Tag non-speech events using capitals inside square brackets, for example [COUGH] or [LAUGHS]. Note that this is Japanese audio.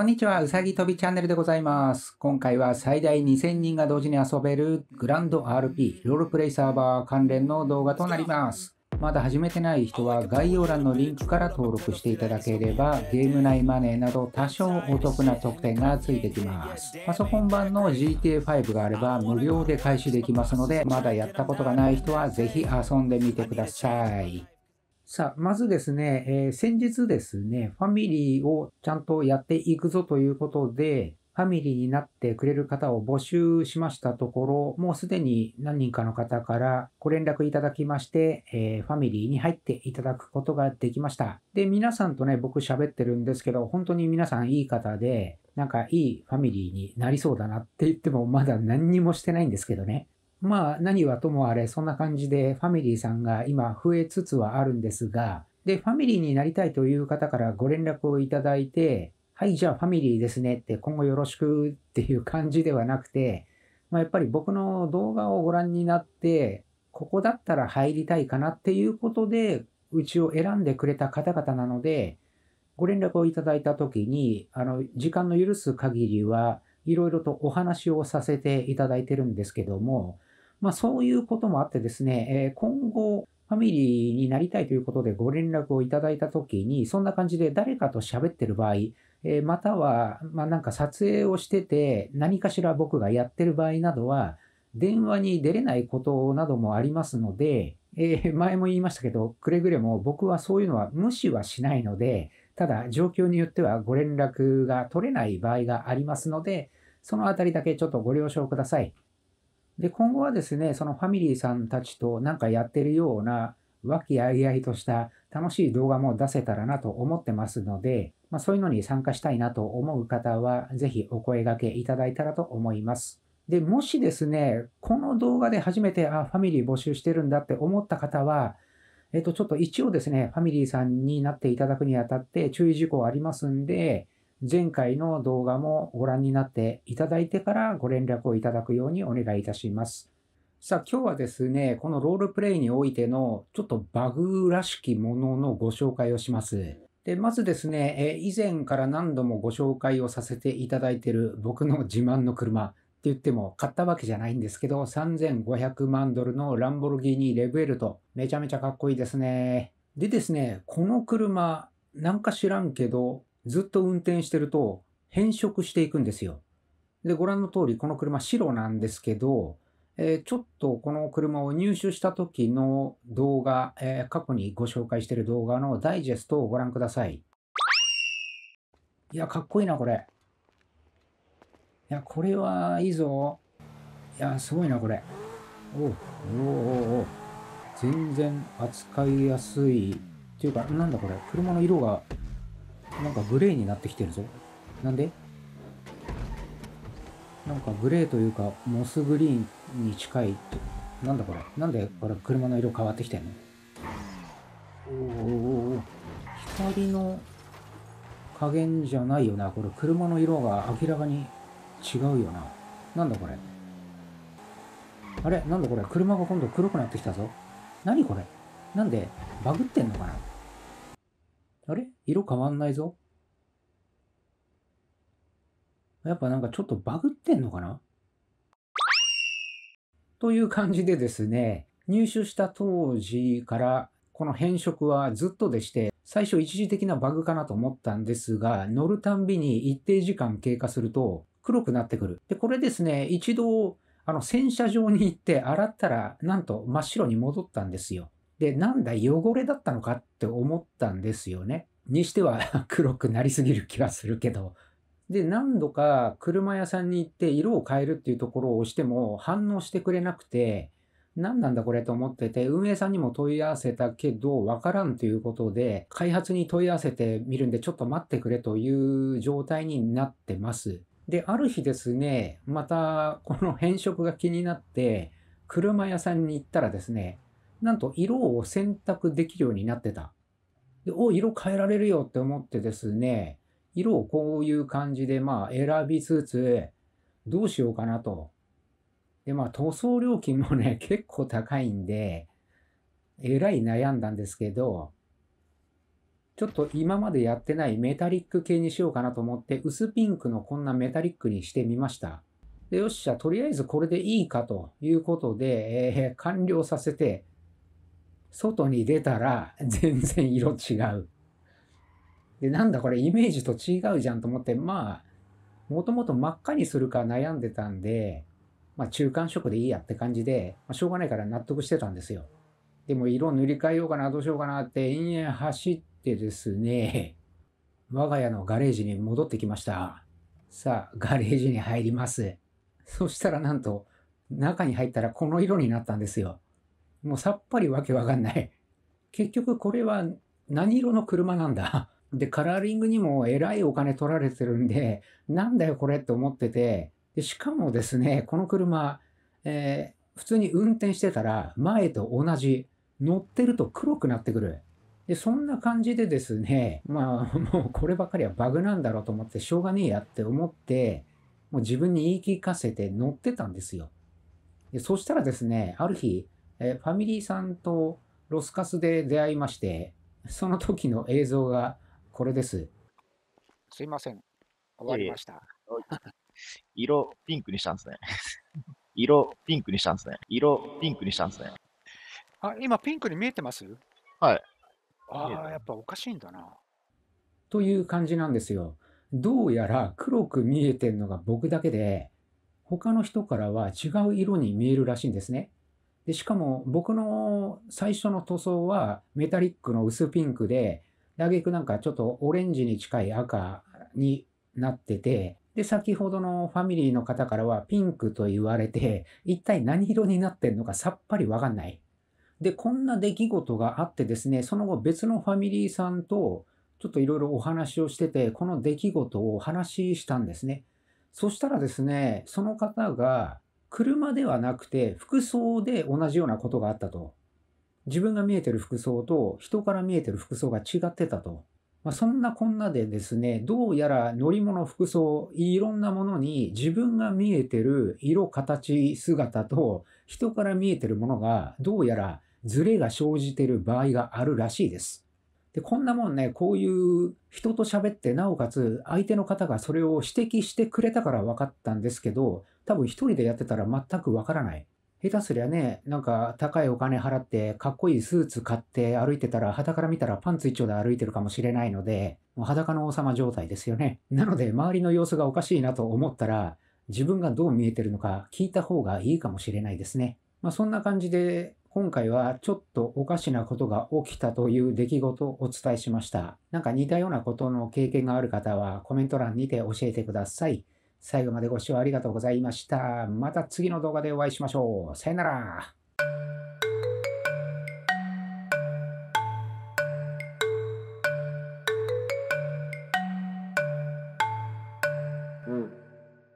こんにちは、うさぎ跳びチャンネルでございます。今回は最大2000人が同時に遊べるグランド RP ロールプレイサーバー関連の動画となります。まだ始めてない人は概要欄のリンクから登録していただければゲーム内マネーなど多少お得な特典がついてきます。パソコン版の GTA5 があれば無料で開始できますのでまだやったことがない人はぜひ遊んでみてください。さあ、まずですね、えー、先日ですね、ファミリーをちゃんとやっていくぞということで、ファミリーになってくれる方を募集しましたところ、もうすでに何人かの方からご連絡いただきまして、えー、ファミリーに入っていただくことができました。で、皆さんとね、僕喋ってるんですけど、本当に皆さんいい方で、なんかいいファミリーになりそうだなって言ってもまだ何にもしてないんですけどね。まあ何はともあれそんな感じでファミリーさんが今増えつつはあるんですが、で、ファミリーになりたいという方からご連絡をいただいて、はい、じゃあファミリーですねって今後よろしくっていう感じではなくて、まあ、やっぱり僕の動画をご覧になって、ここだったら入りたいかなっていうことで、うちを選んでくれた方々なので、ご連絡をいただいた時に、あの、時間の許す限りは、いろいろとお話をさせていただいてるんですけども、まあ、そういうこともあってですね、え今後、ファミリーになりたいということでご連絡をいただいたときに、そんな感じで誰かと喋ってる場合、えまたは、まあ、なんか撮影をしてて、何かしら僕がやってる場合などは、電話に出れないことなどもありますので、えー、前も言いましたけど、くれぐれも僕はそういうのは無視はしないので、ただ状況によってはご連絡が取れない場合がありますので、そのあたりだけちょっとご了承ください。で、今後はですね、そのファミリーさんたちとなんかやってるような、和気あいあいとした楽しい動画も出せたらなと思ってますので、まあ、そういうのに参加したいなと思う方は、ぜひお声掛けいただいたらと思います。で、もしですね、この動画で初めて、あ、ファミリー募集してるんだって思った方は、えっと、ちょっと一応ですね、ファミリーさんになっていただくにあたって注意事項ありますんで、前回の動画もご覧になっていただいてからご連絡をいただくようにお願いいたします。さあ今日はですね、このロールプレイにおいてのちょっとバグらしきもののご紹介をします。で、まずですね、え以前から何度もご紹介をさせていただいている僕の自慢の車って言っても買ったわけじゃないんですけど、3500万ドルのランボルギーニレブエルト。めちゃめちゃかっこいいですね。でですね、この車、なんか知らんけど、ずっと運転してると変色していくんですよ。で、ご覧の通りこの車白なんですけど、えー、ちょっとこの車を入手した時の動画、えー、過去にご紹介している動画のダイジェストをご覧ください。いや、かっこいいな、これ。いや、これはいいぞ。いや、すごいな、これ。おおおお全然扱いやすい。っていうか、なんだこれ。車の色がなんかグレーになってきてるぞ。なんでなんかグレーというか、モスグリーンに近いと。なんだこれなんでこれ車の色変わってきてんのおお光の加減じゃないよな。これ車の色が明らかに違うよな。なんだこれあれなんだこれ車が今度黒くなってきたぞ。何これなんでバグってんのかなあれ色変わんないぞ。やっぱなんかちょっとバグってんのかなという感じでですね、入手した当時からこの変色はずっとでして、最初一時的なバグかなと思ったんですが、乗るたんびに一定時間経過すると黒くなってくる。で、これですね、一度、あの、洗車場に行って洗ったら、なんと真っ白に戻ったんですよ。で、なんだ、汚れだったのかって思ったんですよね。にしては [LAUGHS] 黒くなりすぎる気がするけど。で、何度か車屋さんに行って色を変えるっていうところを押しても反応してくれなくて、何なんだこれと思ってて、運営さんにも問い合わせたけど、わからんということで、開発に問い合わせてみるんで、ちょっと待ってくれという状態になってます。で、ある日ですね、またこの変色が気になって、車屋さんに行ったらですね、なんと色を選択できるようになってた。でお、色変えられるよって思ってですね、色をこういう感じでまあ選びつつ、どうしようかなと。で、まあ塗装料金もね、[LAUGHS] 結構高いんで、えらい悩んだんですけど、ちょっと今までやってないメタリック系にしようかなと思って、薄ピンクのこんなメタリックにしてみました。でよっしゃ、とりあえずこれでいいかということで、えー、完了させて、外に出たら [LAUGHS] 全然色違う。で、なんだこれイメージと違うじゃんと思って、まあ、もともと真っ赤にするか悩んでたんで、まあ中間色でいいやって感じで、まあ、しょうがないから納得してたんですよ。でも色塗り替えようかな、どうしようかなって延々走ってですね、[LAUGHS] 我が家のガレージに戻ってきました。さあ、ガレージに入ります。そしたらなんと、中に入ったらこの色になったんですよ。もうさっぱりわけわかんない。[LAUGHS] 結局これは何色の車なんだ。[LAUGHS] で、カラーリングにもえらいお金取られてるんで、なんだよこれって思ってて、でしかもですね、この車、えー、普通に運転してたら前と同じ、乗ってると黒くなってくる。で、そんな感じでですね、まあ、[LAUGHS] もうこればかりはバグなんだろうと思って、しょうがねえやって思って、もう自分に言い聞かせて乗ってたんですよ。でそしたらですね、ある日、えファミリーさんとロスカスで出会いまして、その時の映像がこれです。すいません。終わりました。色ピンクにしたんですね。[LAUGHS] 色ピンクにしたんですね。色ピンクにしたんですね。あ、今ピンクに見えてますはい。ああ、やっぱおかしいんだな。という感じなんですよ。どうやら黒く見えてるのが僕だけで、他の人からは違う色に見えるらしいんですね。でしかも僕の最初の塗装はメタリックの薄ピンクで、打撃なんかちょっとオレンジに近い赤になってて、で、先ほどのファミリーの方からはピンクと言われて、一体何色になってんのかさっぱりわかんない。で、こんな出来事があってですね、その後別のファミリーさんとちょっといろいろお話をしてて、この出来事をお話ししたんですね。そしたらですね、その方が車ではなくて服装で同じようなことがあったと。自分が見えてる服装と人から見えてる服装が違ってたと。まあ、そんなこんなでですね、どうやら乗り物、服装、いろんなものに自分が見えてる色、形、姿と人から見えてるものがどうやらズレが生じてる場合があるらしいです。で、こんなもんね、こういう人と喋って、なおかつ相手の方がそれを指摘してくれたから分かったんですけど、多分一人でやってたら全く分からない。下手すりゃね、なんか高いお金払って、かっこいいスーツ買って歩いてたら、裸から見たらパンツ一丁で歩いてるかもしれないので、もう裸の王様状態ですよね。なので、周りの様子がおかしいなと思ったら、自分がどう見えてるのか聞いた方がいいかもしれないですね。まあそんな感じで、今回はちょっとおかしなことが起きたという出来事をお伝えしました。なんか似たようなことの経験がある方はコメント欄にて教えてください。最後までご視聴ありがとうございました。また次の動画でお会いしましょう。さよなら。